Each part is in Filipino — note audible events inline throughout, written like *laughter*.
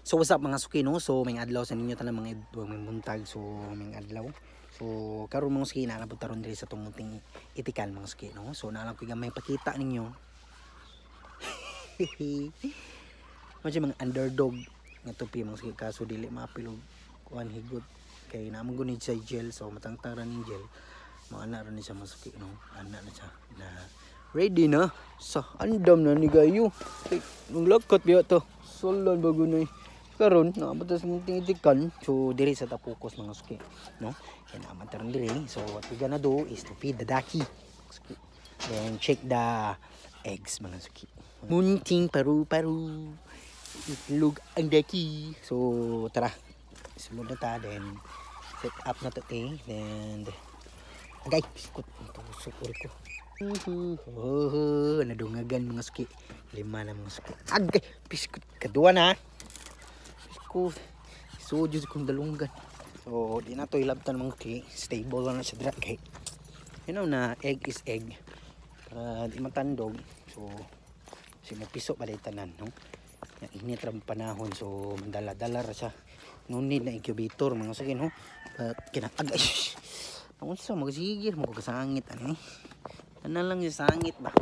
So what's up mga sukino? So may adlaw sa ninyo tanang mga ibang may buntag. So may adlaw. So karon mga sukina nabot taron diri sa tumuting itikan mga sukino. So naalam ko may pakita ninyo. *laughs* Mo mga underdog nga tupi mga sukino kaso dili mapilog kuan higot kay namon guni sa gel so matangtara ra ning gel mga anak rin siya masuki no anak na siya na ready na sa andam na ni gayo nung lakot biya to solon bagunay karon naabot sa munting idikan so diri sa tapukos mga suki no yan naman taron diri so what we gonna do is to feed the daki suki then check the eggs mga suki munting paru-paru itlog ang daki so tara sulod na ta then set up na to eh then agay sikot tusok ulit ko Oh, nadungagan mga suki. Lima na mga suki. Agay, piskot. Kedua na. ko suod jud kong dalunggan so di na to ilabtan mong kay stable na sa dra kay you know na egg is egg para di matandog so si mapiso pa tanan no na init ra panahon so mandala-dala ra siya no need na incubator mga sige no but kinaag ay ang unsa magsige mo kasangit ani ana lang yung sangit ba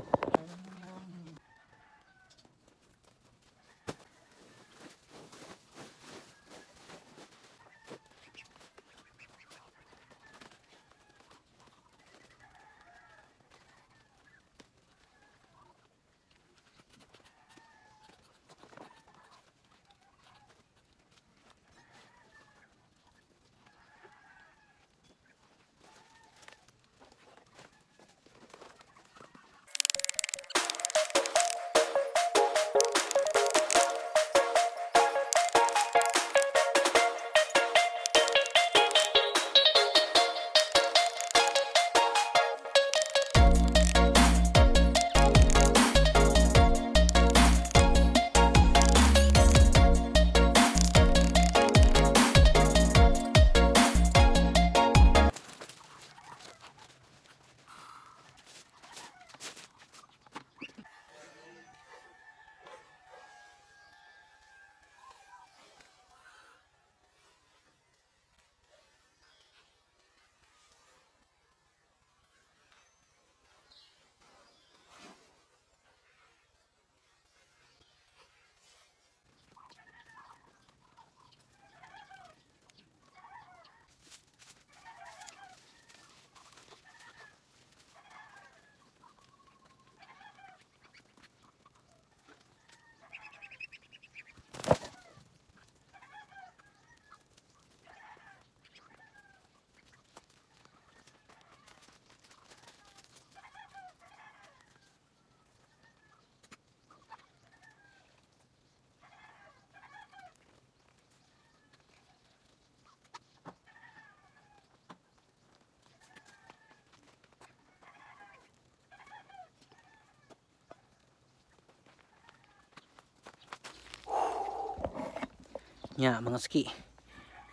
nya mga suki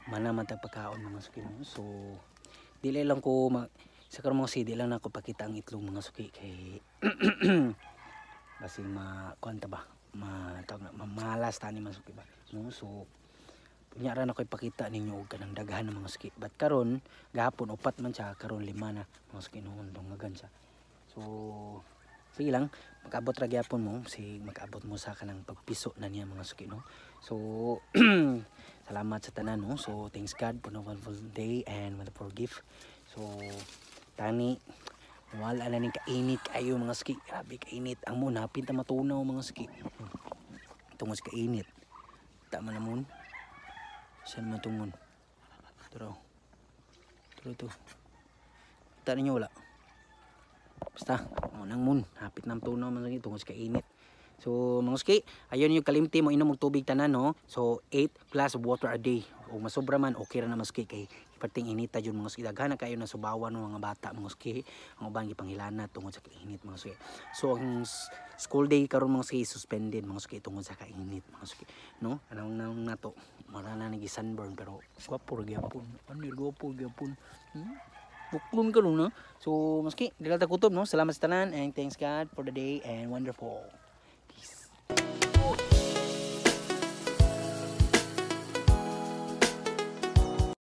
manaman tag pagkaon mga suki no? so dili lang ko sa karong mga CD lang na ko pakita ang itlong mga suki kay *clears throat* basing ma kuanta ba ma tawag na mamalas tani mga suki ba no so punya ra na ko ipakita ninyo ganang kanang daghan ng mga suki but karon gahapon upat man siya karon lima na mga suki noon dong magan siya so so lang makaabot ra gyapon mo si magabot mo sa kanang pagpiso na niya mga suki no so *clears throat* salamat sa tanan no so thanks God for a wonderful day and wonderful gift so tani wala na ning kainit kayo mga suki grabe kainit ang muna pinta matunaw mga suki tungos kainit tama na mun saan matungon turo turo to tani nyo wala basta unang moon hapit ng tunaw man lagi tungos ka init So mga ski, ayon yung kalimti mo inom og tubig tanan no. So 8 glass of water a day. O masobra man okay ra na maski kay iparting inita jud mga ski daghan na kayo na subawan ng mga bata mga ski ang uban gipangilana tungod sa kainit mga ski. So ang school day karon mga ski suspended mga ski tungod sa kainit mga ski no. Anong nang nato mara na nag sunburn pero gwapo gyapon. Ano gyapon gapon Hmm? buklun ke luna. So, meski dia kata kutub, no? selamat setelan and thanks God for the day and wonderful.